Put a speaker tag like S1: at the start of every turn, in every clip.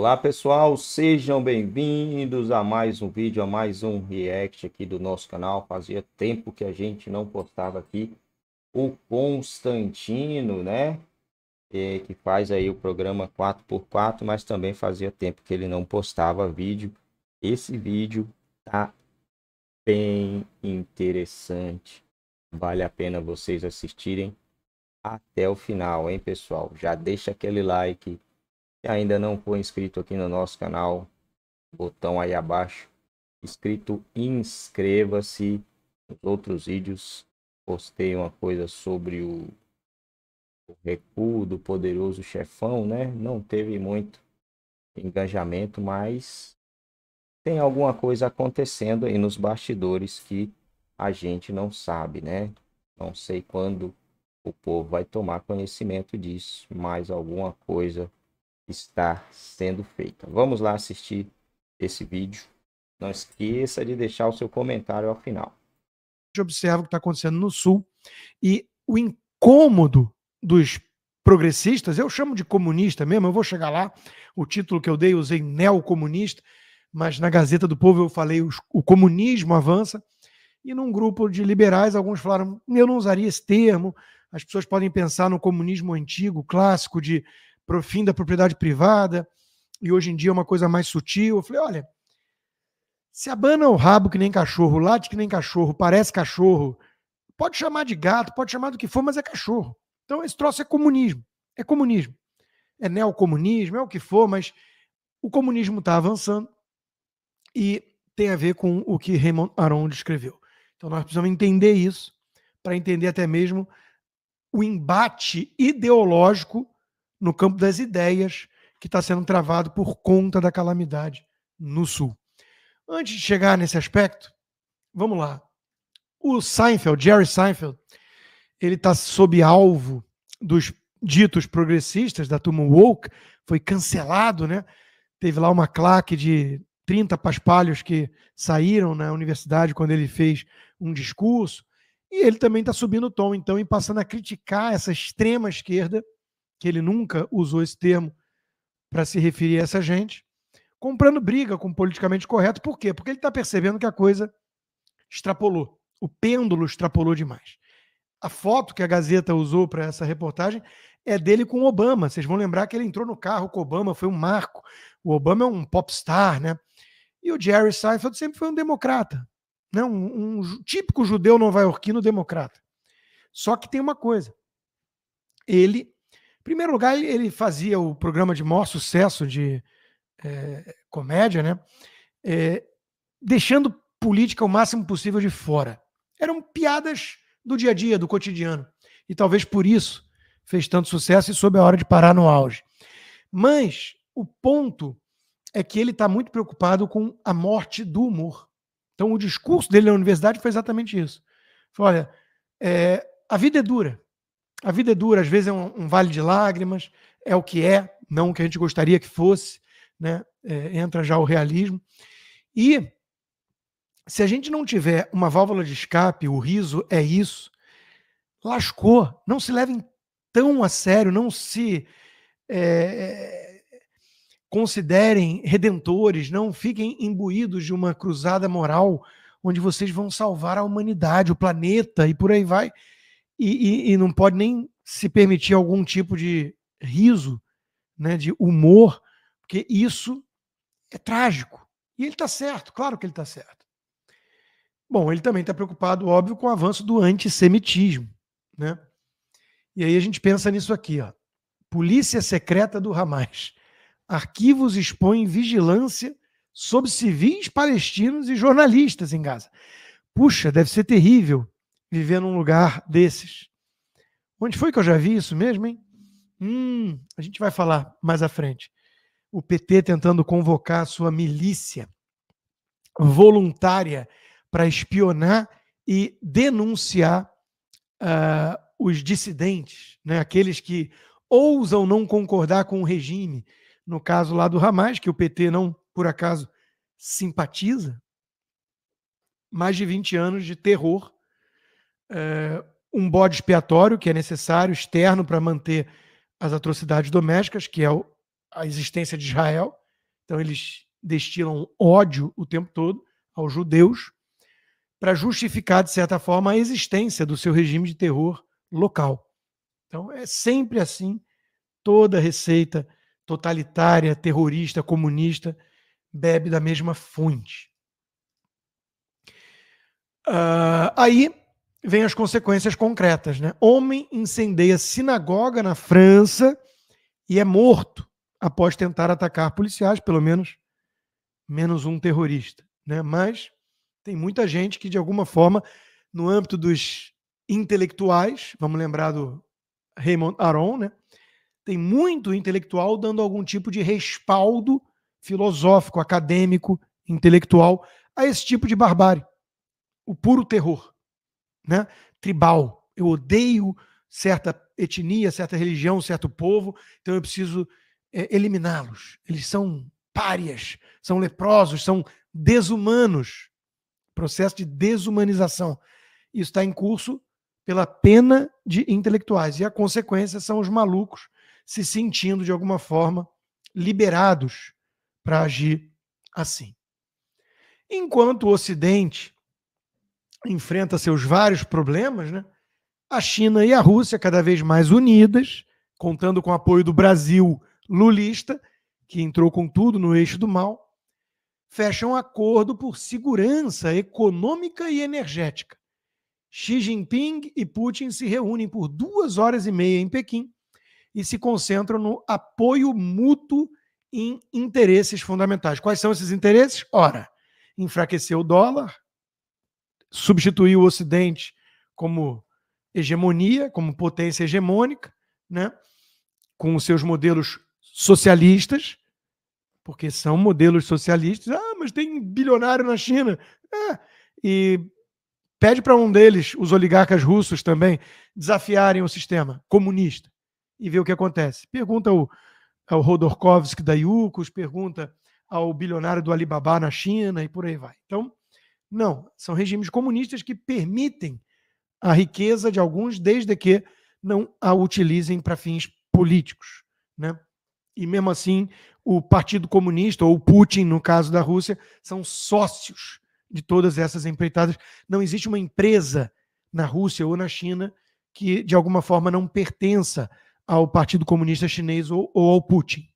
S1: Olá pessoal, sejam bem-vindos a mais um vídeo, a mais um react aqui do nosso canal. Fazia tempo que a gente não postava aqui o Constantino, né? É, que faz aí o programa 4x4, mas também fazia tempo que ele não postava vídeo. Esse vídeo tá bem interessante, vale a pena vocês assistirem até o final, hein pessoal? Já deixa aquele like se ainda não for inscrito aqui no nosso canal, botão aí abaixo, escrito inscreva-se. Nos outros vídeos postei uma coisa sobre o, o recuo do poderoso chefão, né? Não teve muito engajamento, mas tem alguma coisa acontecendo aí nos bastidores que a gente não sabe, né? Não sei quando o povo vai tomar conhecimento disso, mas alguma coisa está sendo feita. Vamos lá assistir esse vídeo. Não esqueça de deixar o seu comentário ao final. A
S2: gente observa o que está acontecendo no Sul e o incômodo dos progressistas, eu chamo de comunista mesmo, eu vou chegar lá, o título que eu dei, eu usei neocomunista, mas na Gazeta do Povo eu falei o comunismo avança, e num grupo de liberais alguns falaram, eu não usaria esse termo, as pessoas podem pensar no comunismo antigo, clássico, de pro fim da propriedade privada, e hoje em dia é uma coisa mais sutil. Eu falei, olha, se abana o rabo que nem cachorro, late que nem cachorro, parece cachorro, pode chamar de gato, pode chamar do que for, mas é cachorro. Então esse troço é comunismo, é comunismo. É neocomunismo, é o que for, mas o comunismo está avançando e tem a ver com o que Raymond Aron descreveu. Então nós precisamos entender isso para entender até mesmo o embate ideológico no campo das ideias que está sendo travado por conta da calamidade no Sul. Antes de chegar nesse aspecto, vamos lá. O Seinfeld, Jerry Seinfeld, ele está sob alvo dos ditos progressistas da turma woke, foi cancelado, né? Teve lá uma claque de 30 paspalhos que saíram na universidade quando ele fez um discurso. E ele também está subindo o tom, então, e passando a criticar essa extrema esquerda que ele nunca usou esse termo para se referir a essa gente, comprando briga com o politicamente correto. Por quê? Porque ele está percebendo que a coisa extrapolou. O pêndulo extrapolou demais. A foto que a Gazeta usou para essa reportagem é dele com o Obama. Vocês vão lembrar que ele entrou no carro com o Obama, foi um marco. O Obama é um popstar, né? E o Jerry Seinfeld sempre foi um democrata, né? um, um típico judeu nova-iorquino democrata. Só que tem uma coisa: ele em primeiro lugar, ele fazia o programa de maior sucesso de é, comédia, né? É, deixando política o máximo possível de fora. Eram piadas do dia a dia, do cotidiano. E talvez por isso fez tanto sucesso e soube a hora de parar no auge. Mas o ponto é que ele está muito preocupado com a morte do humor. Então, o discurso dele na universidade foi exatamente isso. Foi, olha, é, a vida é dura. A vida é dura, às vezes é um, um vale de lágrimas, é o que é, não o que a gente gostaria que fosse, né? É, entra já o realismo. E se a gente não tiver uma válvula de escape, o riso é isso, lascou. Não se levem tão a sério, não se é, considerem redentores, não fiquem imbuídos de uma cruzada moral onde vocês vão salvar a humanidade, o planeta e por aí vai e, e, e não pode nem se permitir algum tipo de riso, né, de humor, porque isso é trágico. E ele está certo, claro que ele está certo. Bom, ele também está preocupado, óbvio, com o avanço do antissemitismo. Né? E aí a gente pensa nisso aqui. Ó. Polícia secreta do Hamas. Arquivos expõem vigilância sobre civis palestinos e jornalistas em Gaza. Puxa, deve ser terrível viver num lugar desses. Onde foi que eu já vi isso mesmo, hein? Hum, a gente vai falar mais à frente. O PT tentando convocar sua milícia voluntária para espionar e denunciar uh, os dissidentes, né? aqueles que ousam não concordar com o regime. No caso lá do Hamas, que o PT não, por acaso, simpatiza. Mais de 20 anos de terror é, um bode expiatório que é necessário, externo, para manter as atrocidades domésticas, que é o, a existência de Israel. Então, eles destilam ódio o tempo todo aos judeus para justificar, de certa forma, a existência do seu regime de terror local. Então, é sempre assim. Toda receita totalitária, terrorista, comunista, bebe da mesma fonte. Uh, aí vem as consequências concretas. Né? Homem incendeia sinagoga na França e é morto após tentar atacar policiais, pelo menos menos um terrorista. Né? Mas tem muita gente que, de alguma forma, no âmbito dos intelectuais, vamos lembrar do Raymond Aron, né? tem muito intelectual dando algum tipo de respaldo filosófico, acadêmico, intelectual a esse tipo de barbárie. O puro terror né, tribal. Eu odeio certa etnia, certa religião, certo povo, então eu preciso é, eliminá-los. Eles são párias, são leprosos, são desumanos. Processo de desumanização. Isso está em curso pela pena de intelectuais. E a consequência são os malucos se sentindo, de alguma forma, liberados para agir assim. Enquanto o Ocidente enfrenta seus vários problemas, né? A China e a Rússia cada vez mais unidas, contando com o apoio do Brasil lulista, que entrou com tudo no eixo do mal, fecham acordo por segurança econômica e energética. Xi Jinping e Putin se reúnem por duas horas e meia em Pequim e se concentram no apoio mútuo em interesses fundamentais. Quais são esses interesses? Ora, enfraquecer o dólar, substituiu o Ocidente como hegemonia, como potência hegemônica, né? com os seus modelos socialistas, porque são modelos socialistas. Ah, mas tem bilionário na China. É. E pede para um deles, os oligarcas russos também, desafiarem o sistema comunista e ver o que acontece. Pergunta ao, ao Rodorkovsky da Yukos, pergunta ao bilionário do Alibaba na China e por aí vai. Então, não, são regimes comunistas que permitem a riqueza de alguns, desde que não a utilizem para fins políticos. Né? E mesmo assim, o Partido Comunista, ou Putin, no caso da Rússia, são sócios de todas essas empreitadas. Não existe uma empresa na Rússia ou na China que, de alguma forma, não pertença ao Partido Comunista Chinês ou, ou ao Putin.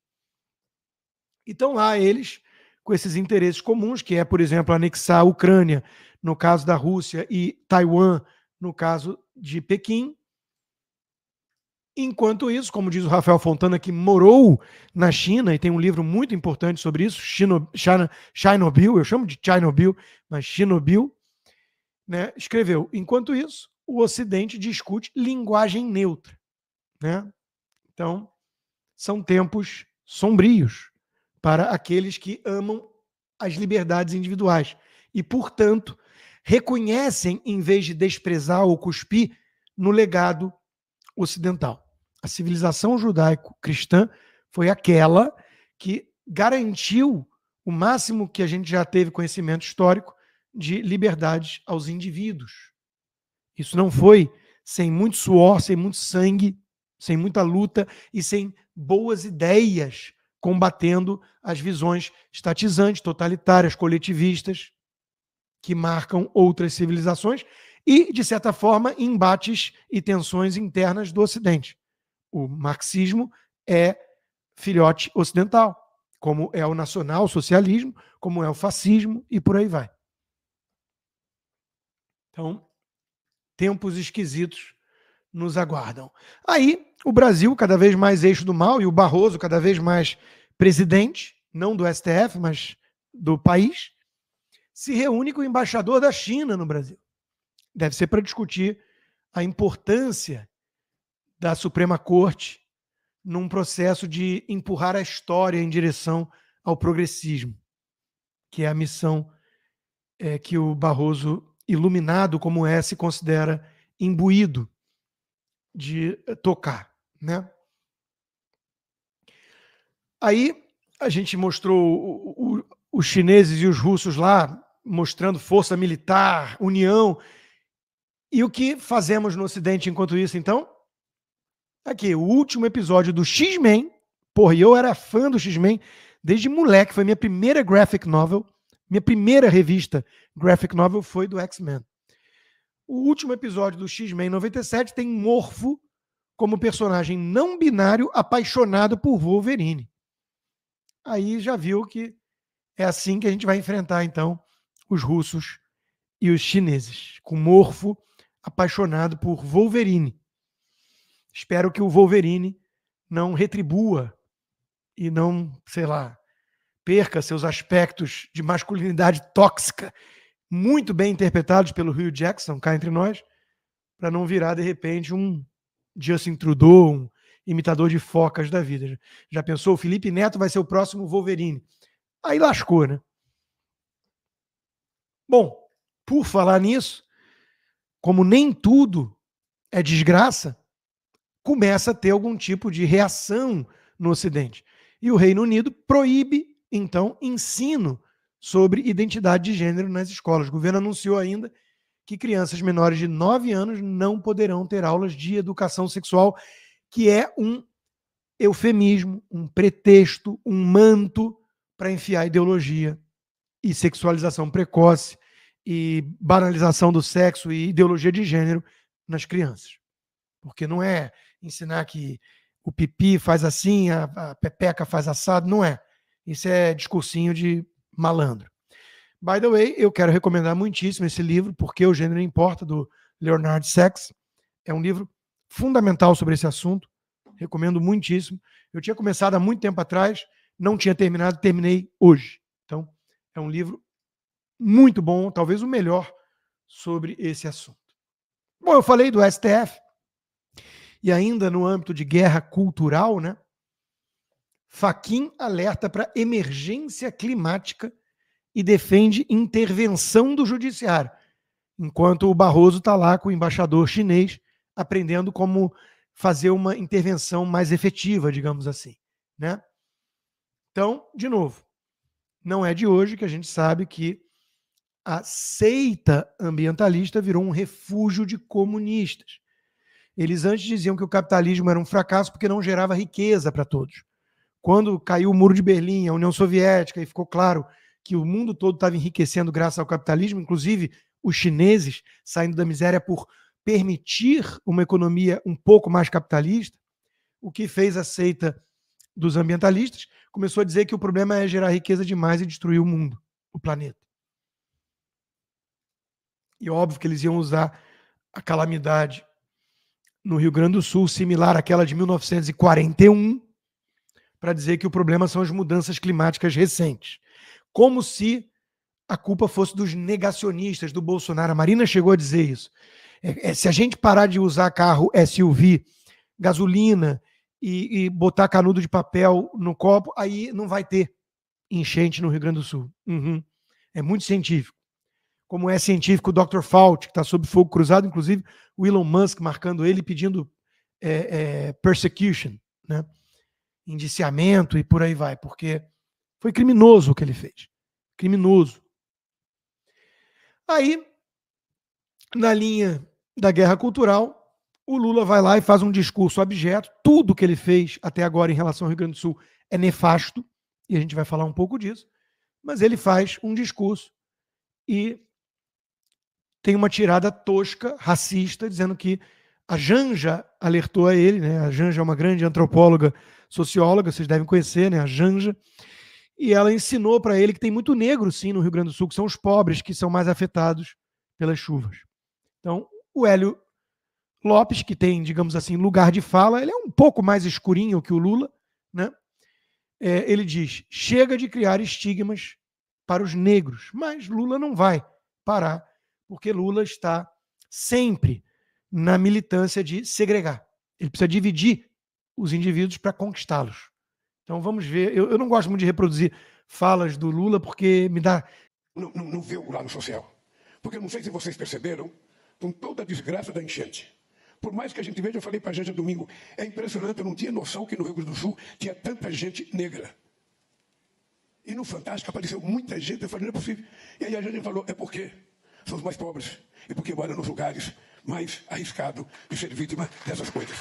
S2: Então lá eles com esses interesses comuns, que é, por exemplo, anexar a Ucrânia, no caso da Rússia, e Taiwan, no caso de Pequim. Enquanto isso, como diz o Rafael Fontana, que morou na China e tem um livro muito importante sobre isso, Chino, China, eu chamo de Chernobyl, mas Chernobyl, né, escreveu: enquanto isso, o Ocidente discute linguagem neutra. Né? Então, são tempos sombrios para aqueles que amam as liberdades individuais e, portanto, reconhecem, em vez de desprezar ou cuspir, no legado ocidental. A civilização judaico-cristã foi aquela que garantiu o máximo que a gente já teve conhecimento histórico de liberdades aos indivíduos. Isso não foi sem muito suor, sem muito sangue, sem muita luta e sem boas ideias combatendo as visões estatizantes, totalitárias, coletivistas, que marcam outras civilizações e, de certa forma, embates e tensões internas do Ocidente. O marxismo é filhote ocidental, como é o nacional-socialismo, como é o fascismo e por aí vai. Então, tempos esquisitos nos aguardam. Aí, o Brasil, cada vez mais eixo do mal, e o Barroso, cada vez mais presidente, não do STF, mas do país, se reúne com o embaixador da China no Brasil. Deve ser para discutir a importância da Suprema Corte num processo de empurrar a história em direção ao progressismo, que é a missão é, que o Barroso, iluminado como é, se considera imbuído de eh, tocar, né? Aí a gente mostrou o, o, os chineses e os russos lá mostrando força militar, união. E o que fazemos no Ocidente enquanto isso, então? Aqui, é o último episódio do X-Men. Porra, eu era fã do X-Men desde moleque. Foi minha primeira graphic novel. Minha primeira revista graphic novel foi do X-Men. O último episódio do X-Men 97 tem Morfo como personagem não binário apaixonado por Wolverine. Aí já viu que é assim que a gente vai enfrentar então os russos e os chineses, com Morfo apaixonado por Wolverine. Espero que o Wolverine não retribua e não, sei lá, perca seus aspectos de masculinidade tóxica muito bem interpretados pelo Hugh Jackson, cá entre nós, para não virar, de repente, um Justin Trudeau, um imitador de focas da vida. Já pensou? O Felipe Neto vai ser o próximo Wolverine. Aí lascou, né? Bom, por falar nisso, como nem tudo é desgraça, começa a ter algum tipo de reação no Ocidente. E o Reino Unido proíbe, então, ensino sobre identidade de gênero nas escolas. O governo anunciou ainda que crianças menores de 9 anos não poderão ter aulas de educação sexual, que é um eufemismo, um pretexto, um manto para enfiar ideologia e sexualização precoce e banalização do sexo e ideologia de gênero nas crianças. Porque não é ensinar que o pipi faz assim, a, a pepeca faz assado, não é. Isso é discursinho de malandro. By the way, eu quero recomendar muitíssimo esse livro, porque o gênero importa, do Leonard Sex É um livro fundamental sobre esse assunto. Recomendo muitíssimo. Eu tinha começado há muito tempo atrás, não tinha terminado, terminei hoje. Então, é um livro muito bom, talvez o melhor sobre esse assunto. Bom, eu falei do STF e ainda no âmbito de guerra cultural, né? Fakim alerta para emergência climática e defende intervenção do judiciário, enquanto o Barroso está lá com o embaixador chinês aprendendo como fazer uma intervenção mais efetiva, digamos assim, né? Então, de novo, não é de hoje que a gente sabe que a seita ambientalista virou um refúgio de comunistas. Eles antes diziam que o capitalismo era um fracasso porque não gerava riqueza para todos. Quando caiu o muro de Berlim, a União Soviética, e ficou claro que o mundo todo estava enriquecendo graças ao capitalismo, inclusive os chineses saindo da miséria por permitir uma economia um pouco mais capitalista, o que fez a seita dos ambientalistas começou a dizer que o problema é gerar riqueza demais e destruir o mundo, o planeta. E óbvio que eles iam usar a calamidade no Rio Grande do Sul, similar àquela de 1941, para dizer que o problema são as mudanças climáticas recentes. Como se a culpa fosse dos negacionistas do Bolsonaro. A Marina chegou a dizer isso. É, é, se a gente parar de usar carro SUV, gasolina e, e botar canudo de papel no copo, aí não vai ter enchente no Rio Grande do Sul. Uhum. É muito científico. Como é científico o Dr. Fauci, que está sob fogo cruzado, inclusive o Elon Musk marcando ele pedindo é, é persecution. Né? indiciamento e por aí vai, porque foi criminoso o que ele fez. Criminoso. Aí, na linha da guerra cultural, o Lula vai lá e faz um discurso abjeto. Tudo que ele fez até agora em relação ao Rio Grande do Sul é nefasto, e a gente vai falar um pouco disso. Mas ele faz um discurso e tem uma tirada tosca, racista, dizendo que a Janja alertou a ele, né? a Janja é uma grande antropóloga socióloga, vocês devem conhecer, né, a Janja, e ela ensinou para ele que tem muito negro, sim, no Rio Grande do Sul, que são os pobres que são mais afetados pelas chuvas. Então, o Hélio Lopes, que tem, digamos assim, lugar de fala, ele é um pouco mais escurinho que o Lula, né? É, ele diz: chega de criar estigmas para os negros, mas Lula não vai parar, porque Lula está sempre na militância de segregar. Ele precisa dividir os indivíduos para conquistá-los. Então vamos ver. Eu, eu, não gosto muito de reproduzir falas do Lula porque me dá. Não, não, não viu lado social. Porque eu não sei se vocês perceberam, com toda a desgraça da enchente. Por mais que a gente veja, eu falei para a gente domingo, é impressionante, eu não tinha noção que no Rio Grande do Sul tinha tanta gente negra. E no Fantástico apareceu muita gente, eu falei, não é possível. E aí a gente falou, é porque são os mais pobres e porque moram nos lugares mais arriscados de ser vítima dessas coisas.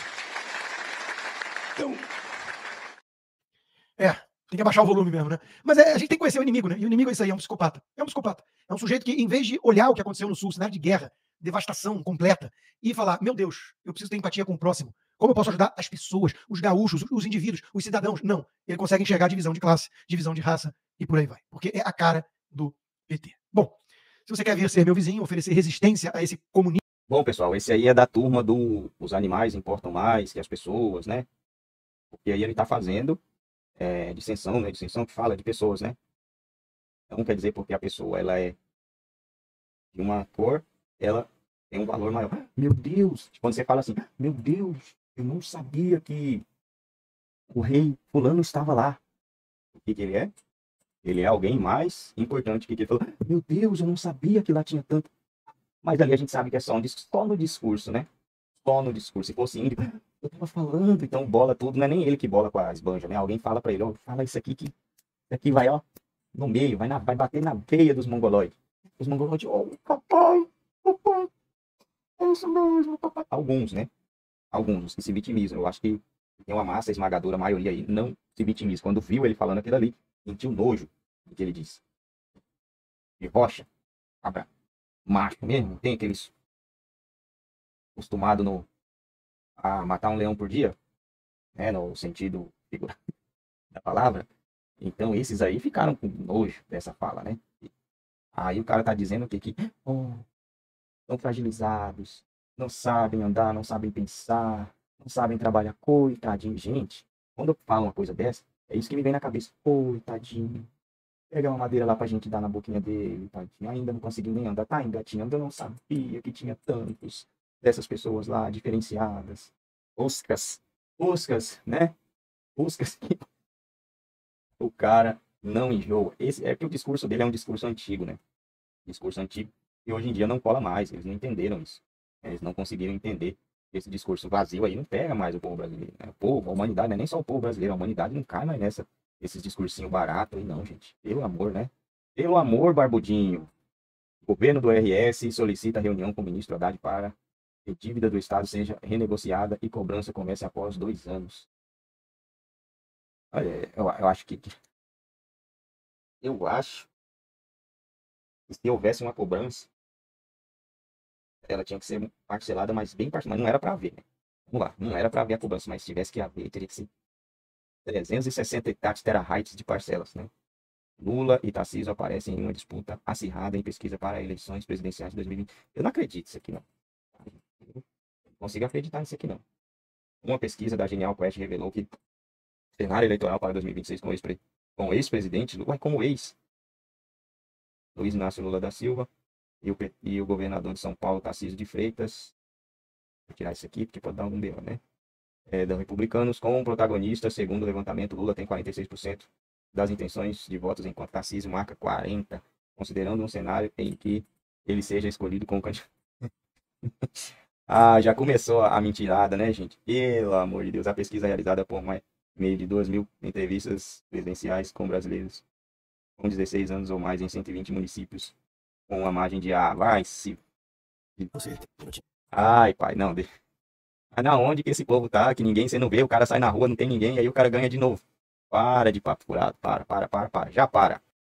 S2: É, tem que abaixar o volume mesmo, né? Mas é, a gente tem que conhecer o inimigo, né? E o inimigo é isso aí, é um psicopata. É um psicopata. É um sujeito que, em vez de olhar o que aconteceu no Sul, cenário de guerra, devastação completa, e falar: meu Deus, eu preciso ter empatia com o próximo. Como eu posso ajudar as pessoas, os gaúchos, os indivíduos, os cidadãos? Não. Ele consegue enxergar divisão de classe, divisão de raça e por aí vai. Porque é a cara do PT. Bom, se você quer vir ser meu vizinho, oferecer resistência a esse comunismo.
S1: Bom, pessoal, esse aí é da turma do Os Animais Importam Mais que as Pessoas, né? Porque aí ele está fazendo é, dissensão, né? Dissensão que fala de pessoas, né? então quer dizer porque a pessoa ela é de uma cor, ela tem um valor maior. Ah, meu Deus! Quando você fala assim, ah, meu Deus, eu não sabia que o rei fulano estava lá. O que, que ele é? Ele é alguém mais importante que ele falou, ah, meu Deus, eu não sabia que lá tinha tanto. Mas ali a gente sabe que é só, um, só no discurso, né? Só no discurso. Se fosse índio, eu tava falando, então bola tudo, não é nem ele que bola com as banjas, né? Alguém fala para ele, ó, fala isso aqui que isso aqui vai, ó, no meio, vai, na, vai bater na veia dos mongoloides. Os mongoloides, ó, oh, papai, papai, é isso mesmo, papai. Alguns, né? Alguns que se vitimizam. Eu acho que tem uma massa esmagadora, a maioria aí, não se vitimiza. Quando viu ele falando aquilo ali, sentiu nojo do que ele disse. e rocha, abra macho mesmo, tem aqueles acostumado no a matar um leão por dia, né, no sentido figurado da palavra. Então esses aí ficaram com nojo dessa fala, né? Aí o cara tá dizendo que, que oh, são fragilizados, não sabem andar, não sabem pensar, não sabem trabalhar, coitadinho. Gente, quando eu falo uma coisa dessa, é isso que me vem na cabeça. Coitadinho. Pega uma madeira lá pra gente dar na boquinha dele, tadinho. Ainda não consegui nem andar, tá engatinhando, eu não sabia que tinha tantos dessas pessoas lá diferenciadas, buscas, buscas, né? Buscas. o cara não enjoa. Esse é que o discurso dele é um discurso antigo, né? Discurso antigo e hoje em dia não cola mais. Eles não entenderam isso. Eles não conseguiram entender esse discurso vazio aí não pega mais o povo brasileiro. Né? O povo, a humanidade, não é nem só o povo brasileiro, a humanidade não cai mais nessa esses discursinho barato aí não, gente. Pelo amor, né? Pelo amor, barbudinho. O governo do RS solicita reunião com o ministro Haddad para dívida do Estado seja renegociada e cobrança comece após dois anos. Olha, eu, eu acho que. Eu acho que se houvesse uma cobrança, ela tinha que ser parcelada, mas bem parcelada. Não era para haver, né? Vamos lá, não era para haver a cobrança, mas se tivesse que haver, teria que ser 360 terabytes de parcelas, né? Lula e Tarcísio aparecem em uma disputa acirrada em pesquisa para eleições presidenciais de 2020. Eu não acredito isso aqui, não consigo acreditar nisso aqui, não. Uma pesquisa da Genial Quest revelou que cenário eleitoral para 2026 com ex-presidente, ex como ex, Luiz Inácio Lula da Silva, e o, e o governador de São Paulo, Tarcísio de Freitas, vou tirar isso aqui porque pode dar algum B.O., né? É, da Republicanos com protagonista, segundo o levantamento, Lula tem 46% das intenções de votos, enquanto Tarcísio marca 40%, considerando um cenário em que ele seja escolhido como candidato. Ah, já começou a mentirada, né, gente? Pelo amor de Deus, a pesquisa realizada por mais meio de 2 mil entrevistas presidenciais com brasileiros com 16 anos ou mais em 120 municípios, com uma margem de ah, vai se. Ai, pai, não. De... na onde que esse povo tá? Que ninguém você não vê, o cara sai na rua, não tem ninguém, aí o cara ganha de novo. Para de papo furado, para, para, para, para, já para.